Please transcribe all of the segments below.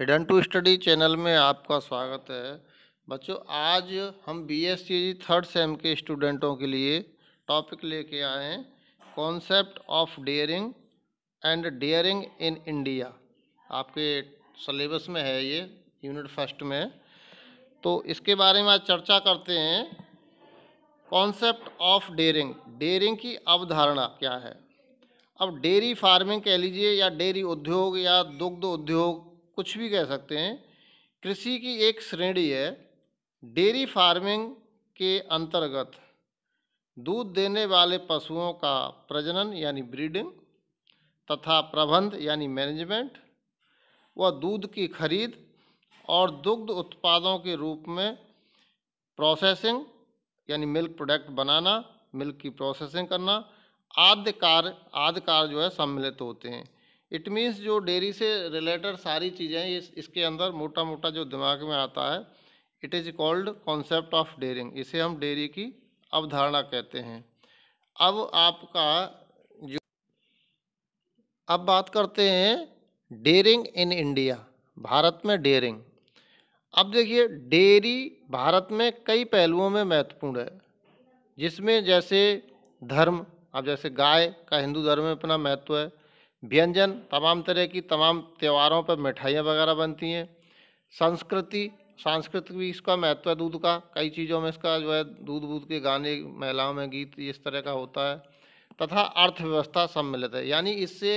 hidden to study channel में आपका स्वागत है बच्चों आज हम बीएससी थर्ड सेम के स्टूडेंटों के लिए टॉपिक लेके आए हैं concept of dairying and dairying in India आपके सलेबस में है ये यूनिट फर्स्ट में तो इसके बारे में आज चर्चा करते हैं कॉन्सेप्ट ऑफ डेयरिंग डेयरिंग की अवधारणा क्या है अब डेयरी फार्मिंग कह लीजिए या डेयरी उद्योग या दुग्ध उद्योग कुछ भी कह सकते हैं कृषि की एक श्रेणी है डेयरी फार्मिंग के अंतर्गत दूध देने वाले पशुओं का प्रजनन यानी ब्रीडिंग तथा प्रबंध यानी मैनेजमेंट व दूध की खरीद और दुग्ध उत्पादों के रूप में प्रोसेसिंग यानी मिल्क प्रोडक्ट बनाना मिल्क की प्रोसेसिंग करना आदि कार्य आदि कार्य जो है सम्मिलित होते हैं इट मीन्स जो डेयरी से रिलेटेड सारी चीज़ें इस, इसके अंदर मोटा मोटा जो दिमाग में आता है it is called concept of dairying इसे हम डेयरी की अवधारणा कहते हैं अब आपका जो अब बात करते हैं डेयरिंग इन इंडिया भारत में डेयरिंग अब देखिए डेयरी भारत में कई पहलुओं में महत्वपूर्ण है जिसमें जैसे धर्म अब जैसे गाय का हिंदू धर्म में अपना महत्व है व्यंजन तमाम तरह की तमाम त्योहारों पर मिठाइयाँ वगैरह बनती हैं संस्कृति सांस्कृतिक भी इसका महत्व है दूध का कई चीज़ों में इसका जो है दूध वूध के गाने महिलाओं में गीत इस तरह का होता है तथा अर्थव्यवस्था सम्मिलित है यानी इससे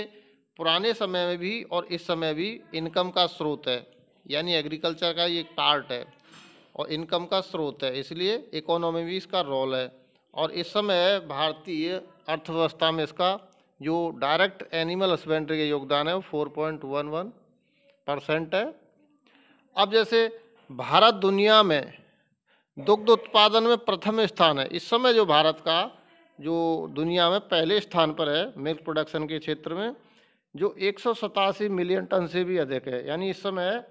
पुराने समय में भी और इस समय भी इनकम का स्रोत है यानी एग्रीकल्चर का ये पार्ट है और इनकम का स्रोत है इसलिए इकोनॉमी भी इसका रोल है और इस समय भारतीय अर्थव्यवस्था में इसका जो डायरेक्ट एनिमल हस्बेंड्री का योगदान है वो four point one one percent है अब जैसे भारत दुनिया में दुग्ध उत्पादन में प्रथम स्थान है इस समय जो भारत का जो दुनिया में पहले स्थान पर है मिल्क प्रोडक्शन के क्षेत्र में जो एक मिलियन टन से भी अधिक है यानी इस समय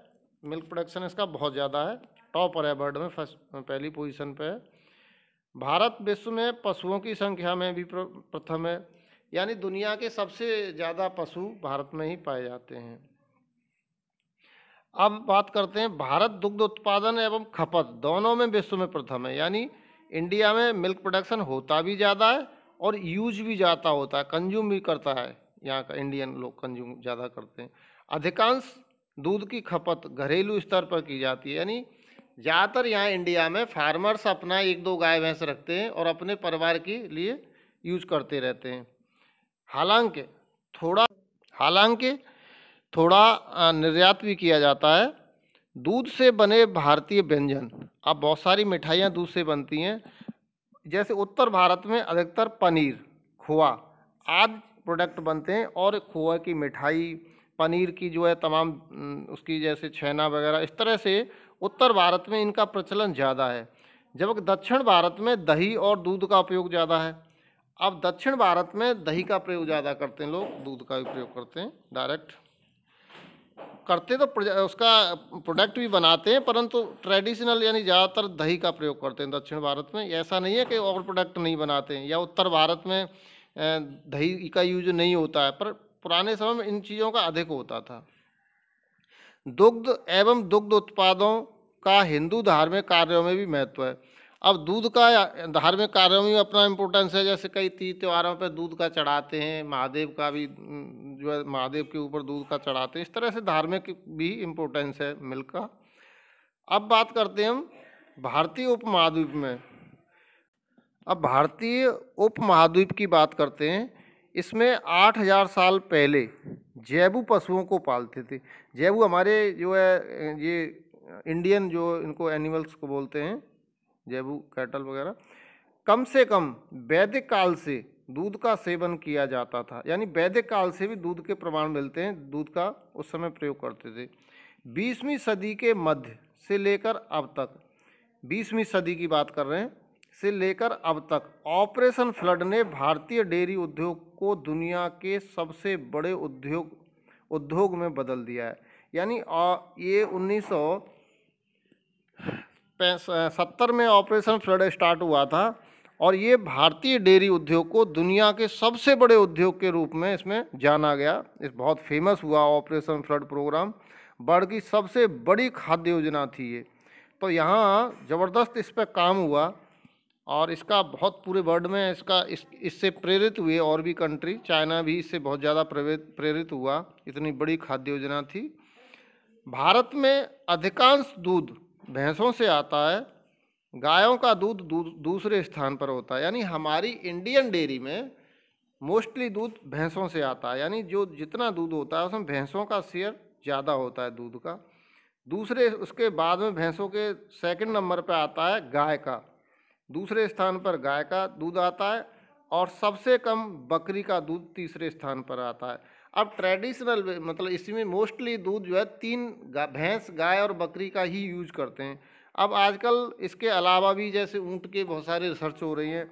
मिल्क प्रोडक्शन इसका बहुत ज़्यादा है टॉप पर है वर्ल्ड में फर्स्ट पहली पोजीशन पे है भारत विश्व में पशुओं की संख्या में भी प्रथम है यानी दुनिया के सबसे ज़्यादा पशु भारत में ही पाए जाते हैं अब बात करते हैं भारत दुग्ध उत्पादन एवं खपत दोनों में विश्व में प्रथम है यानी इंडिया में मिल्क प्रोडक्शन होता भी ज़्यादा है और यूज भी ज़्यादा होता है कंज्यूम भी करता है यहाँ का इंडियन लोग कंज्यूम ज़्यादा करते हैं अधिकांश दूध की खपत घरेलू स्तर पर की जाती है यानी ज़्यादातर यहाँ इंडिया में फार्मर्स अपना एक दो गाय भैंस रखते हैं और अपने परिवार के लिए यूज करते रहते हैं हालांकि थोड़ा हालांकि थोड़ा निर्यात भी किया जाता है दूध से बने भारतीय व्यंजन अब बहुत सारी मिठाइयाँ दूध से बनती हैं जैसे उत्तर भारत में अधिकतर पनीर खोआ आदि प्रोडक्ट बनते हैं और खोआ की मिठाई पनीर की जो है तमाम उसकी जैसे छैना वगैरह इस तरह से उत्तर भारत में इनका प्रचलन ज़्यादा है जबकि दक्षिण भारत में दही और दूध का उपयोग ज़्यादा है अब दक्षिण भारत में दही का प्रयोग ज़्यादा करते हैं लोग दूध का भी प्रयोग करते हैं डायरेक्ट करते तो उसका प्रोडक्ट भी बनाते हैं परंतु ट्रेडिशनल यानी ज़्यादातर दही का प्रयोग करते हैं दक्षिण भारत में ऐसा नहीं है कि और प्रोडक्ट नहीं बनाते हैं या उत्तर भारत में दही का यूज नहीं होता है पर पुराने समय में इन चीज़ों का अधिक होता था दुग्ध एवं दुग्ध उत्पादों का हिंदू धार्मिक कार्यों में भी महत्व है अब दूध का धार्मिक कार्यों में अपना इम्पोर्टेंस है जैसे कई तीज त्यौहारों पर दूध का चढ़ाते हैं महादेव का भी जो है महादेव के ऊपर दूध का चढ़ाते हैं इस तरह से धार्मिक भी इम्पोर्टेंस है मिल्क का अब बात करते हैं हम भारतीय उपमहाद्वीप में अब भारतीय उपमहाद्वीप की बात करते हैं इसमें आठ हज़ार साल पहले जैबू पशुओं को पालते थे जैबू हमारे जो है ये इंडियन जो इनको एनिमल्स को बोलते हैं जेबू कैटल वगैरह कम से कम वैदिक काल से दूध का सेवन किया जाता था यानी वैदिक काल से भी दूध के प्रमाण मिलते हैं दूध का उस समय प्रयोग करते थे बीसवीं सदी के मध्य से लेकर अब तक बीसवीं सदी की बात कर रहे हैं से लेकर अब तक ऑपरेशन फ्लड ने भारतीय डेयरी उद्योग को दुनिया के सबसे बड़े उद्योग उद्योग में बदल दिया है यानी ये उन्नीस सत्तर में ऑपरेशन फ्लड स्टार्ट हुआ था और ये भारतीय डेयरी उद्योग को दुनिया के सबसे बड़े उद्योग के रूप में इसमें जाना गया इस बहुत फेमस हुआ ऑपरेशन फ्लड प्रोग्राम वर्ल्ड की सबसे बड़ी खाद्य योजना थी ये तो यहाँ ज़बरदस्त इस पर काम हुआ और इसका बहुत पूरे वर्ल्ड में इसका इस इससे प्रेरित हुए और भी कंट्री चाइना भी इससे बहुत ज़्यादा प्रेरित हुआ इतनी बड़ी खाद्य योजना थी भारत में अधिकांश दूध भैंसों से आता है गायों का दूध दूसरे स्थान पर होता है यानी हमारी इंडियन डेयरी में मोस्टली दूध भैंसों से आता है यानी जो जितना दूध होता है उसमें भैंसों का शेयर ज़्यादा होता है दूध का दूसरे उसके बाद में भैंसों के सेकंड नंबर पर आता है गाय का दूसरे स्थान पर गाय का दूध आता है और सबसे कम बकरी का दूध तीसरे स्थान पर आता है अब ट्रेडिशनल मतलब इसमें मोस्टली दूध जो है तीन गा, भैंस गाय और बकरी का ही यूज करते हैं अब आजकल इसके अलावा भी जैसे ऊँट के बहुत सारे रिसर्च हो रही हैं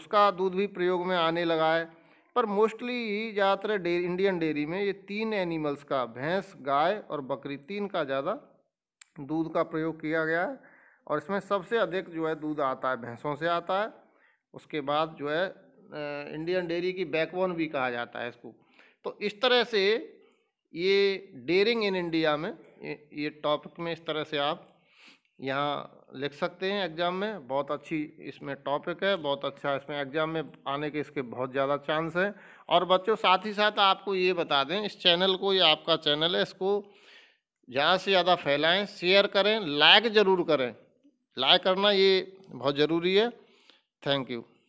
उसका दूध भी प्रयोग में आने लगा है पर मोस्टली ज़्यादातर डेरी इंडियन डेयरी में ये तीन एनिमल्स का भैंस गाय और बकरी तीन का ज़्यादा दूध का प्रयोग किया गया है और इसमें सबसे अधिक जो है दूध आता है भैंसों से आता है उसके बाद जो है इंडियन डेयरी की बैकबोन भी कहा जाता है इसको तो इस तरह से ये डेयरिंग इन इंडिया में ये टॉपिक में इस तरह से आप यहाँ लिख सकते हैं एग्ज़ाम में बहुत अच्छी इसमें टॉपिक है बहुत अच्छा इसमें एग्ज़ाम में आने के इसके बहुत ज़्यादा चांस हैं और बच्चों साथ ही साथ आपको ये बता दें इस चैनल को ये आपका चैनल है इसको ज़्यादा से ज़्यादा फैलाएं शेयर करें लाइक ज़रूर करें लाइक करना ये बहुत ज़रूरी है थैंक यू